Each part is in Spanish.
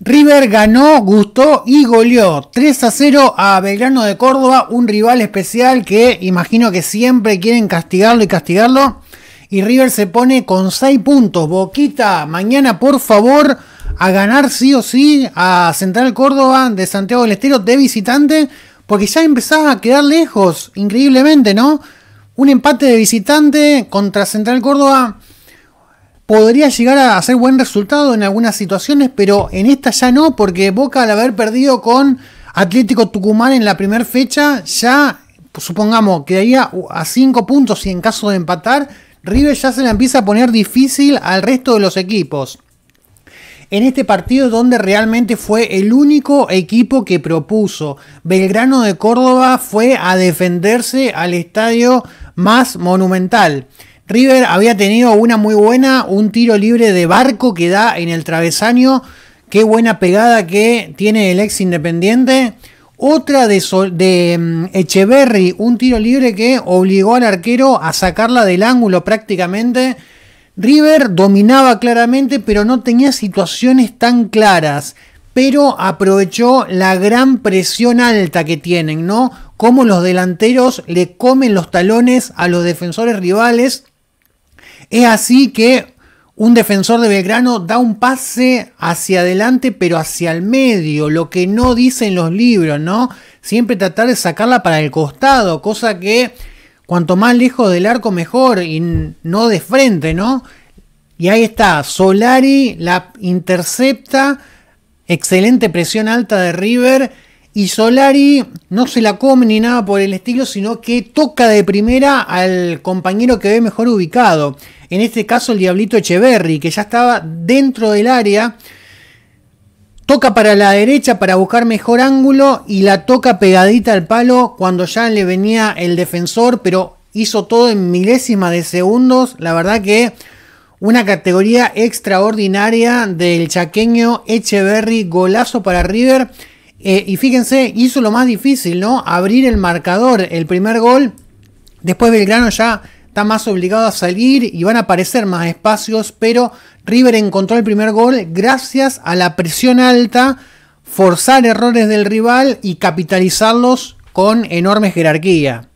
River ganó, gustó y goleó 3 a 0 a Belgrano de Córdoba, un rival especial que imagino que siempre quieren castigarlo y castigarlo. Y River se pone con 6 puntos. Boquita, mañana por favor a ganar sí o sí a Central Córdoba de Santiago del Estero de visitante, porque ya empezaba a quedar lejos, increíblemente, ¿no? Un empate de visitante contra Central Córdoba podría llegar a hacer buen resultado en algunas situaciones, pero en esta ya no, porque Boca al haber perdido con Atlético Tucumán en la primera fecha, ya pues, supongamos que quedaría a 5 puntos y en caso de empatar, River ya se la empieza a poner difícil al resto de los equipos. En este partido donde realmente fue el único equipo que propuso, Belgrano de Córdoba fue a defenderse al estadio más monumental. River había tenido una muy buena, un tiro libre de barco que da en el travesaño. Qué buena pegada que tiene el ex Independiente. Otra de, de, mm, Echeverry, un tiro libre que obligó al arquero a sacarla del ángulo prácticamente. River dominaba claramente, pero no tenía situaciones tan claras. Pero aprovechó la gran presión alta que tienen, ¿no? Cómo los delanteros le comen los talones a los defensores rivales. Es así que un defensor de Belgrano da un pase hacia adelante, pero hacia el medio, lo que no dicen los libros, ¿no? Siempre tratar de sacarla para el costado, cosa que cuanto más lejos del arco mejor y no de frente, ¿no? Y ahí está, Solari la intercepta, excelente presión alta de River y Solari no se la come ni nada por el estilo, sino que toca de primera al compañero que ve mejor ubicado. En este caso el Diablito Echeverry, que ya estaba dentro del área. Toca para la derecha para buscar mejor ángulo y la toca pegadita al palo cuando ya le venía el defensor, pero hizo todo en milésimas de segundos. La verdad que una categoría extraordinaria del chaqueño Echeverry, golazo para River eh, y fíjense, hizo lo más difícil, ¿no? Abrir el marcador, el primer gol. Después Belgrano ya está más obligado a salir y van a aparecer más espacios, pero River encontró el primer gol gracias a la presión alta, forzar errores del rival y capitalizarlos con enorme jerarquía.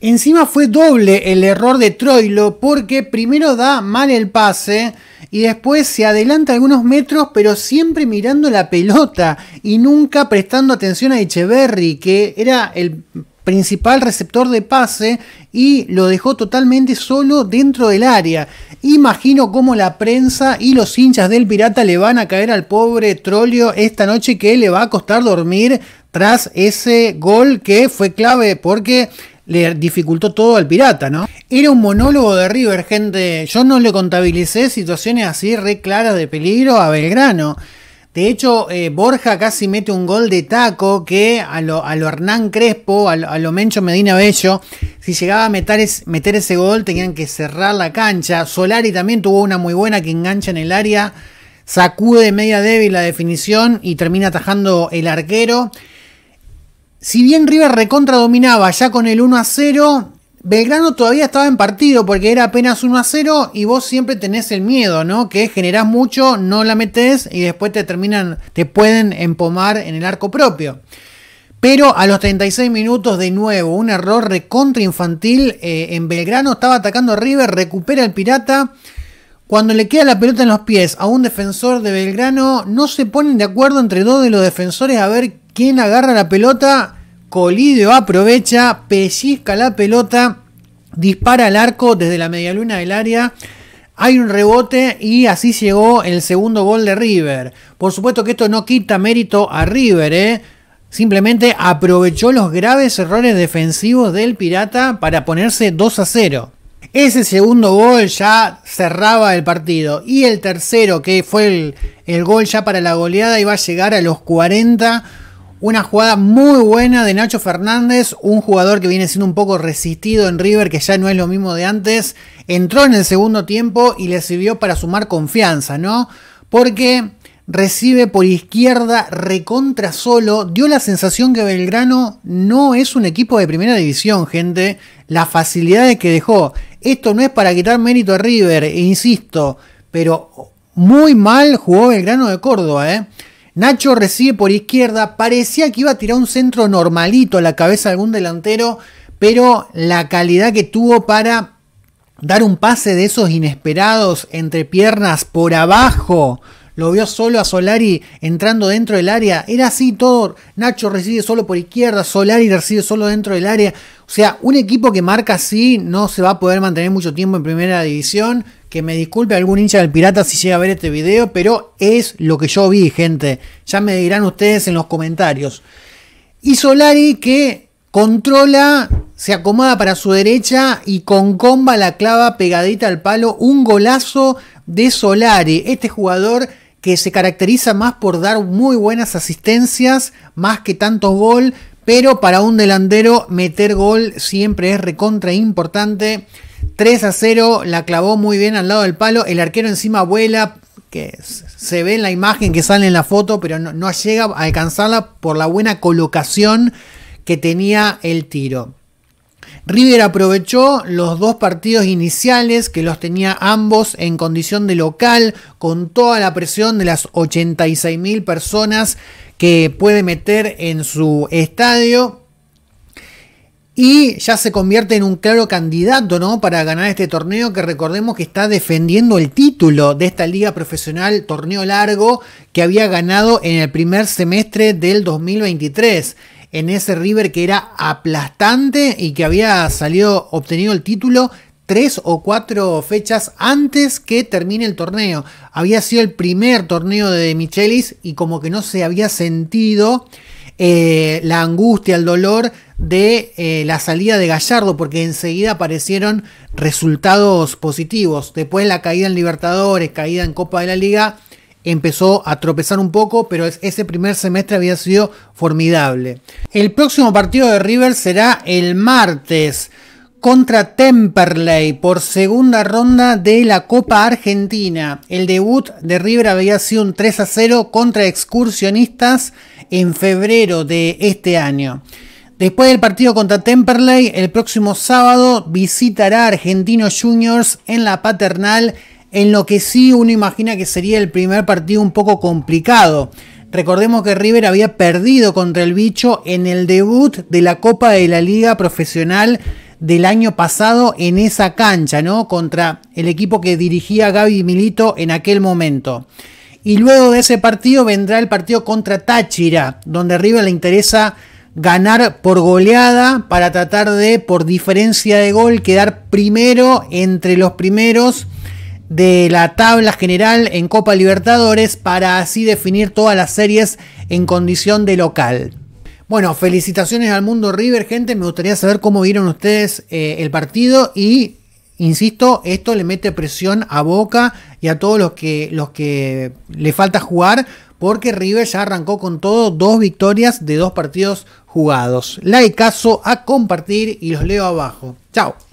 Encima fue doble el error de Troilo porque primero da mal el pase y después se adelanta algunos metros, pero siempre mirando la pelota y nunca prestando atención a Echeverry, que era el principal receptor de pase y lo dejó totalmente solo dentro del área. Imagino cómo la prensa y los hinchas del Pirata le van a caer al pobre Trolio esta noche que le va a costar dormir tras ese gol que fue clave porque le dificultó todo al pirata, ¿no? Era un monólogo de River, gente. Yo no le contabilicé situaciones así re claras de peligro a Belgrano. De hecho, eh, Borja casi mete un gol de taco que a lo, a lo Hernán Crespo, a lo, Mencho Medina Bello, si llegaba a meter, ese gol tenían que cerrar la cancha. Solari también tuvo una muy buena que engancha en el área, sacude media débil la definición y termina atajando el arquero si bien River recontra dominaba ya con el 1 a 0, Belgrano todavía estaba en partido porque era apenas 1 a 0 y vos siempre tenés el miedo, ¿no? Que generás mucho, no la metés y después te terminan, te pueden empomar en el arco propio. Pero a los 36 minutos de nuevo, un error recontra infantil eh, en Belgrano, estaba atacando a River, recupera el Pirata. Cuando le queda la pelota en los pies a un defensor de Belgrano, no se ponen de acuerdo entre dos de los defensores a ver quien agarra la pelota, Colidio aprovecha, pellizca la pelota, dispara al arco desde la medialuna del área. Hay un rebote y así llegó el segundo gol de River. Por supuesto que esto no quita mérito a River, ¿eh? Simplemente aprovechó los graves errores defensivos del Pirata para ponerse 2 a 0. Ese segundo gol ya cerraba el partido. Y el tercero, que fue el, el gol ya para la goleada, iba a llegar a los 40 una jugada muy buena de Nacho Fernández, un jugador que viene siendo un poco resistido en River, que ya no es lo mismo de antes. Entró en el segundo tiempo y le sirvió para sumar confianza, ¿no? Porque recibe por izquierda, recontra solo. Dio la sensación que Belgrano no es un equipo de primera división, gente. Las facilidades que dejó. Esto no es para quitar mérito a River, insisto, pero muy mal jugó Belgrano de Córdoba, ¿eh? Nacho recibe por izquierda, parecía que iba a tirar un centro normalito a la cabeza de algún delantero, pero la calidad que tuvo para dar un pase de esos inesperados entre piernas por abajo. Lo vio solo a Solari entrando dentro del área. Era así todo. Nacho recibe solo por izquierda, Solari recibe solo dentro del área. O sea, un equipo que marca así no se va a poder mantener mucho tiempo en primera división que me disculpe algún hincha del pirata si llega a ver este video, pero es lo que yo vi, gente. Ya me dirán ustedes en los comentarios. Y Solari que controla, se acomoda para su derecha y con comba la clava pegadita al palo. Un golazo de Solari. Este jugador que se caracteriza más por dar muy buenas asistencias, más que tantos gol, pero para un delantero meter gol siempre es recontra importante. 3 a 0, la clavó muy bien al lado del palo. El arquero encima vuela, que se ve en la imagen que sale en la foto, pero no, llega a alcanzarla por la buena colocación que tenía el tiro. River aprovechó los dos partidos iniciales que los tenía ambos en condición de local, con toda la presión de las 86 mil personas que puede meter en su estadio y ya se convierte en un claro candidato ¿no? para ganar este torneo que recordemos que está defendiendo el título de esta liga profesional torneo largo que había ganado en el primer semestre del 2023 en ese River que era aplastante y que había salido obtenido el título tres o cuatro fechas antes que termine el torneo. Había sido el primer torneo de Michelis y como que no se había sentido eh, la angustia, el dolor de eh, la salida de Gallardo, porque enseguida aparecieron resultados positivos. Después la caída en Libertadores, caída en Copa de la Liga, empezó a tropezar un poco, pero ese primer semestre había sido formidable. El próximo partido de River será el martes contra Temperley por segunda ronda de la Copa Argentina. El debut de River había sido un 3 a 0 contra excursionistas en febrero de este año. Después del partido contra Temperley, el próximo sábado visitará a Argentinos Juniors en la paternal, en lo que sí uno imagina que sería el primer partido un poco complicado. Recordemos que River había perdido contra el bicho en el debut de la Copa de la Liga Profesional del año pasado en esa cancha, ¿no? Contra el equipo que dirigía Gaby Milito en aquel momento. Y luego de ese partido vendrá el partido contra Táchira, donde River le interesa ganar por goleada para tratar de, por diferencia de gol, quedar primero entre los primeros de la tabla general en Copa Libertadores para así definir todas las series en condición de local. Bueno, felicitaciones al mundo River, gente. Me gustaría saber cómo vieron ustedes eh, el partido y Insisto, esto le mete presión a Boca y a todos los que, los que le falta jugar, porque River ya arrancó con todo, dos victorias de dos partidos jugados. Like, caso a compartir y los leo abajo. Chao.